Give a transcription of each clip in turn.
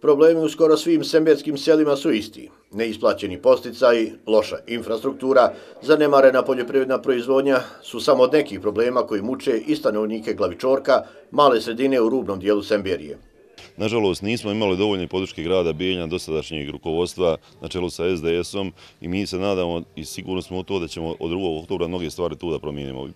Problemi u skoro svim sembjerskim selima su isti. Neisplaćeni i loša infrastruktura, zanemarena poljoprivredna proizvodnja su samo od nekih problema koji muče i stanovnike glavičorka male sredine u rubnom dijelu sembjerije. Nažalost, nismo imali dovoljne podrške grada Bijeljna, dosadašnjeg rukovodstva na čelu sa SDS-om i mi se nadamo i sigurno smo u to da ćemo od 2. oktobra mnoge stvari tu da promijenimo. I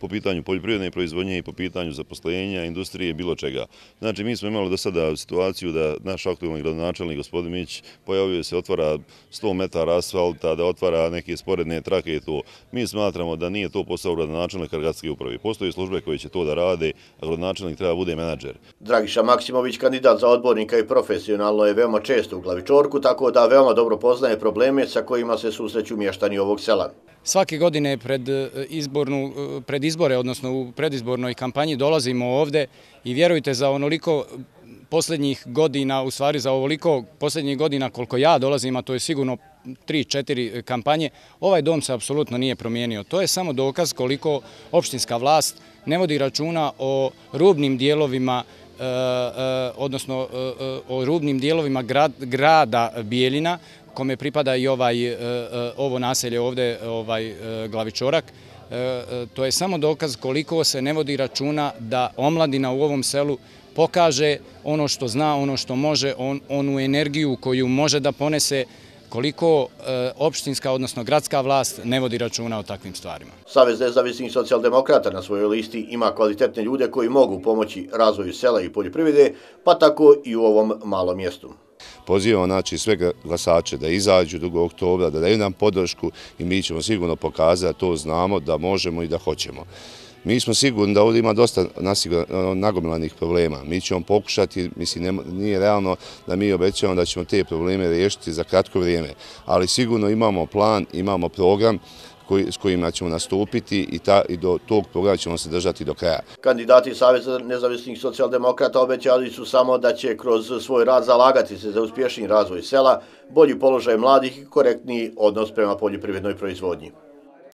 Po pitanju poljoprivredne proizvodnje i po pitanju zaposlenja, industrije, bilo čega. Znači, mi smo imali do sada situaciju da naš aktualni gradonačelnik, gospodin Mić, pojavio se otvara 100 metara asfalta, da otvara neke sporedne trake i to. Mi smatramo da nije to posao gradonačelnika gradske uprave. Postoje službe koje će to da rade, a gradonačelnik treba bude menadžer. Dragiša Maksimov Vuković, kandidat za odbornika i profesionalno je veoma često u glavičorku, tako da veoma dobro poznaje probleme sa kojima se susreću mještani ovog sela. Svake godine e, e, pred izbore, odnosno u predizbornoj kampanji, dolazimo ovde i vjerujte za onoliko posljednjih godina, u stvari za ovoliko posljednjih godina koliko ja dolazim, a to je sigurno 3-4 kampanje, ovaj dom se apsolutno nije promijenio. To je samo dokaz koliko opštinska vlast ne vodi računa o rubnim dijelovima E, e, odnosno e, o rubnim dijelovima grada Bijelina, kome pripada i ovaj, ovo naselje ovdje, ovaj glavičorak, to je samo dokaz koliko se ne vodi računa da omladina u ovom selu pokaže ono što zna, ono što može, onu energiju koju može da ponese koliko e, opštinska, odnosno gradska vlast ne vodi računa o takvim stvarima. Savez nezavisnih socijaldemokrata na svojoj listi ima kvalitetne ljude koji mogu pomoći razvoju sela i poljoprivrede, pa tako i u ovom malom mjestu. Pozivamo znači, sve glasače da izađu 2. oktobra, da daju nam podršku i mi ćemo sigurno pokazati da to znamo, da možemo i da hoćemo. Mi smo sigurni da ovdje ima dosta ono, nagomilanih problema. Mi ćemo pokušati, mislim, nije realno da mi obećavamo da ćemo te probleme riješiti za kratko vrijeme, ali sigurno imamo plan, imamo program s kojima ćemo nastupiti i do tog programa ćemo se držati do kraja. Kandidati Savjeza nezavisnih socijaldemokrata obećali su samo da će kroz svoj rad zalagati se za uspješni razvoj sela, bolji položaj mladih i korektni odnos prema poljoprivrednoj proizvodnji.